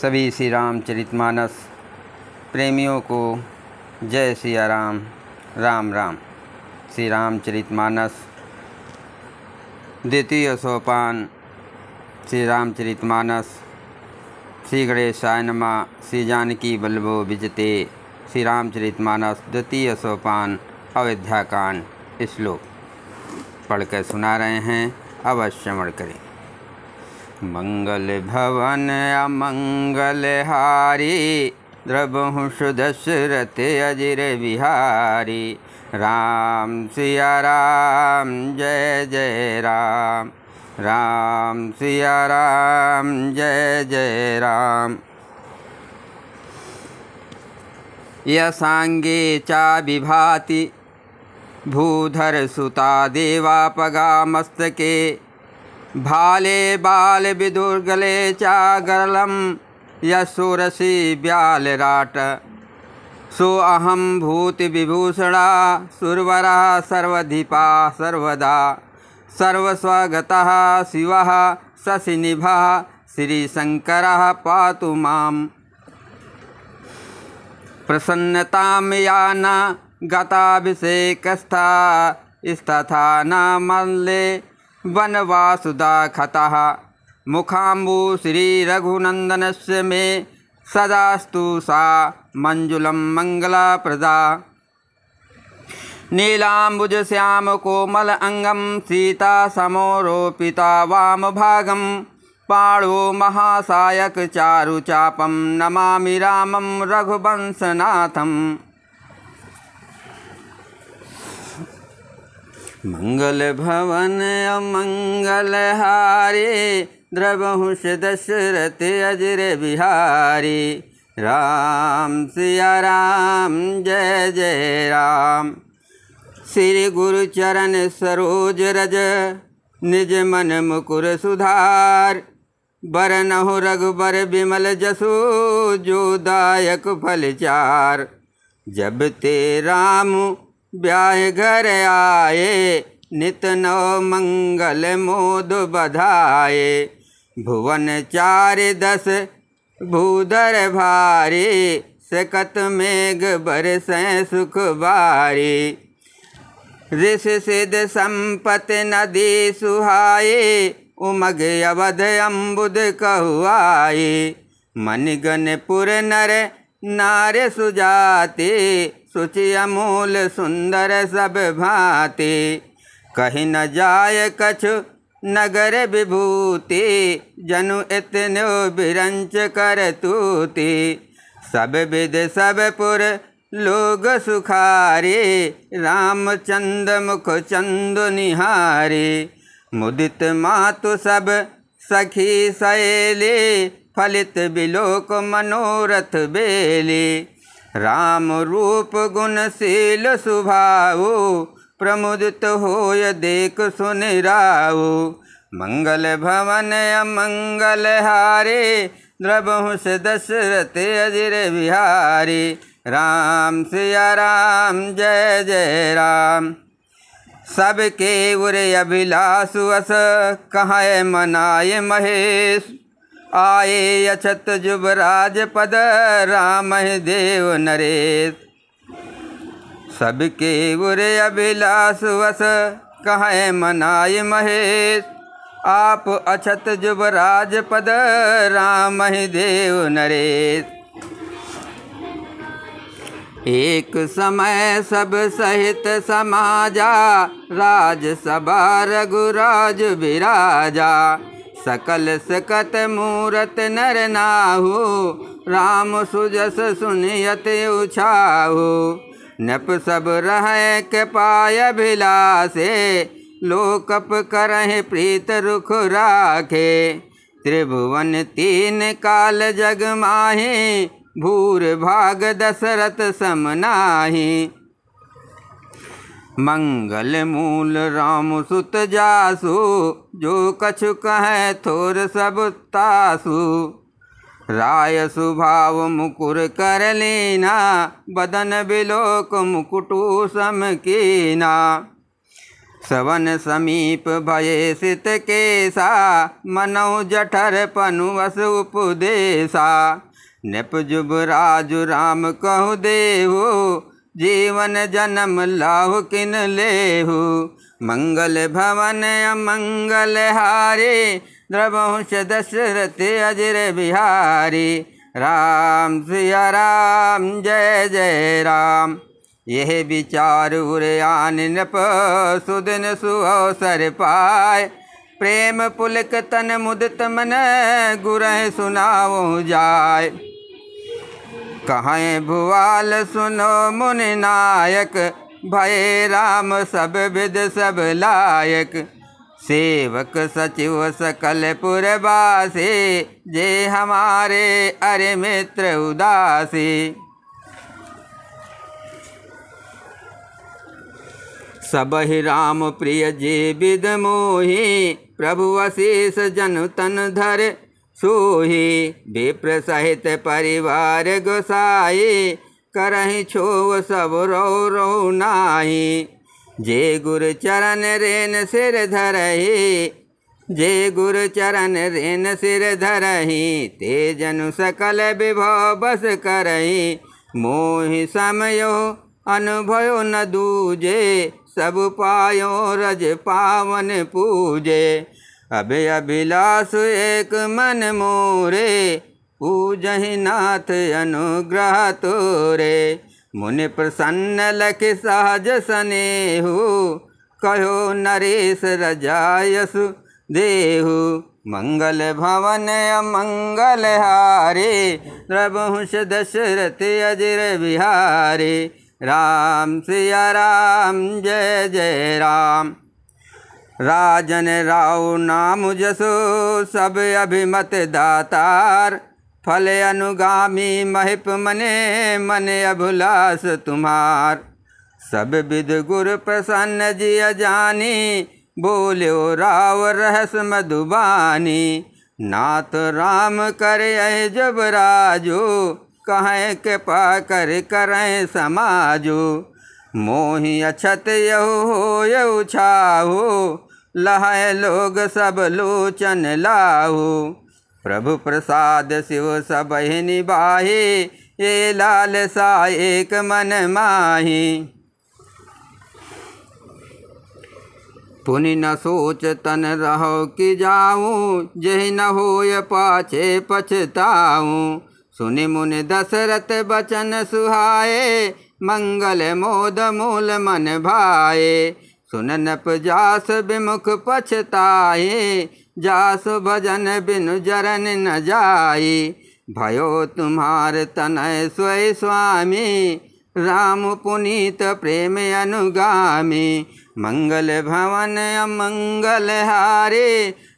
सभी श्री रामचरितमानस प्रेमियों को जय सिया राम राम राम श्री रामचरितमानस द्वितीय सोपान श्री रामचरितमानस श्री गणेशाय नमा श्री जानकी बल्लभो विजते श्री रामचरितमानस द्वितीय सोपान अयोध्याकांड श्लोक पढ़कर सुना रहे हैं अवश्य मण करें मंगल भवन अमंगलहारी द्रबहुषु दशरथ अजिर बिहारी राम सिया राम जय जय राम राम सिया राम जय जय राम यसाङ्गे चा विभाति भूधरसुता देवापगामस्तके भाले बालविदुर्गले चागरलं यशोरसि व्यालराट सोऽहं भूतिविभूषणा सुरवरः सर्वधिपा सर्वदा सर्वस्वगतः शिवः शशिनिभः श्रीशङ्करः पातु माम् प्रसन्नतां याना गताभिषेकस्था स्तथा न मल्ले वनवासुदा श्री रघुनंदन से मे सदास्तु सा नीलांबुज श्याम कोमल अंगम सीता समोरोपिता वामभागं महासायक महासायकचारुचापं नमा रामम रघुवंशनाथम मंगल भवन अमंगल हारे द्रवहुष दशरथ अजर बिहारी राम सिया राम जय जय राम श्री गुरु चरण सरोज रज निज मन मुकुर सुधार बर नहु रघुबर बिमल जसो जो दायक फलचार जब ते राम ब्याह घर आए नित नव मंगल मोद बधाए भुवन चार दस भूधर भारी सकत मेघ बरसें सुख बारी ऋष सिद्ध संपत नदी सुहाए उमग अवध अम्बुद कहुआई मनिगनपुर नर नार सुजाते सुचि अमूल सुंदर सब भांति कही न जाय कछु नगर विभूति जनु इतनो बिरंच कर तूति सब विद सब पुर लोग सुखारे रामचंद मुख चंद निहारे मुदित मातु सब सखी सहेली फलित बिलोक मनोरथ बेली राम रूप गुणशील सुभाओ प्रमुदित होय देख सुन राओ मंगल भवन अमंगल हारे द्रबहुस दशरथ अजिर बिहारी राम सिया राम जय जय राम सबके उर अभिलाष अस कहाँ मनाय महेश आए अछत जुबराज पद राम देव नरेश सबके बुरे अभिलाष वस कहें मनाय महेश आप अछत जुबराज पद राम देव नरेश एक समय सब सहित समाजा राज सभा रघुराज विराजा सकल सकत मूरत नर नाहु राम सुजस सुनियत उछाहु नप सब रह के पाय भिलासे लोकप करह प्रीत रुख राखे त्रिभुवन तीन काल जग माहे भूर भाग दशरथ समनाही मंगल मूल राम सुत जासु जो कछु कहें थोर सब तासु राय सुभाव मुकुर कर लेना बदन बिलोक मुकुटू सम कीना सवन समीप भये सित केसा मनु जठर वस उपदेशा नृप जुब राजु राम कहु देहु जीवन जन्म लाहु किन लेहु मंगल भवन अमंगल हारे द्रवंश दशरथ अजर बिहारी राम सिया राम जय जय राम यह विचार आन नप सुदिन सुअसर पाए प्रेम पुलक तन मुदित मन गुरह सुनाओ जाय कहें भुवाल सुनो मुन नायक भय राम सब विद सब लायक सेवक सचिव सकल पुरवासी जे हमारे अरे मित्र उदासी सब ही राम प्रिय जे विद मोही प्रभु अशेष जन तन धर सोही विप्र सहित परिवार गोसाई करही छो सब रो रो नाही जे गुर चरण रेन सिर धरही जे गुर चरण रेन सिर धरही ते जनु सकल विभव बस करही मोह समयो अनुभयो न दूजे सब पायो रज पावन पूजे अभि अभिलाष एक मन मोरे पूजहि नाथ अनुग्रह तोरे मुनि प्रसन्न लख सहज सनेहु कहो नरेश रजायसु देहु मंगल भवन अमंगल हारे रघुश दशरथ अजर बिहारे राम सिया राम जय जय राम राजन राव नाम जसो सब अभिमत दातार फल अनुगामी महिप मने मन अभुलास तुम्हार सब विध गुर प्रसन्न जी अजानी बोल्यो राव रहस मधुबानी नाथ राम कर जब राजो कहें कृपा कर करें समाजो मोही अछत यो हो यऊ छाहो लह लोग सब लोचन लाहो प्रभु प्रसाद शिव सब निबाहे ये लाल सा एक मन माही पुनि न सोच तन रहो कि जाऊँ जय न हो पाछे पछताऊँ सुनि मुन दशरथ बचन सुहाए मंगल मोद मूल मन भाए नप जास विमुख पछताए जासु भजन बिनु जरन न जाई भयो तुम्हार तनय स्वय स्वामी राम पुनीत प्रेम अनुगामी मंगल भवन अमंगल हारे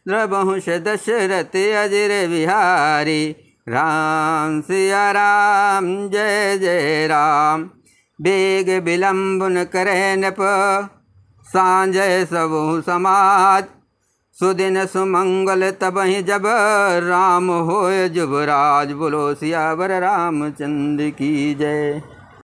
द्रबहुष दशरथ अजर बिहारी राम सिया राम जय जय राम बेग विलम्बन करे नप सांझ सबु समाज सुदिन सुमंगल तब ही जब राम होय जुबराज बोलो सियावर रामचंद्र की जय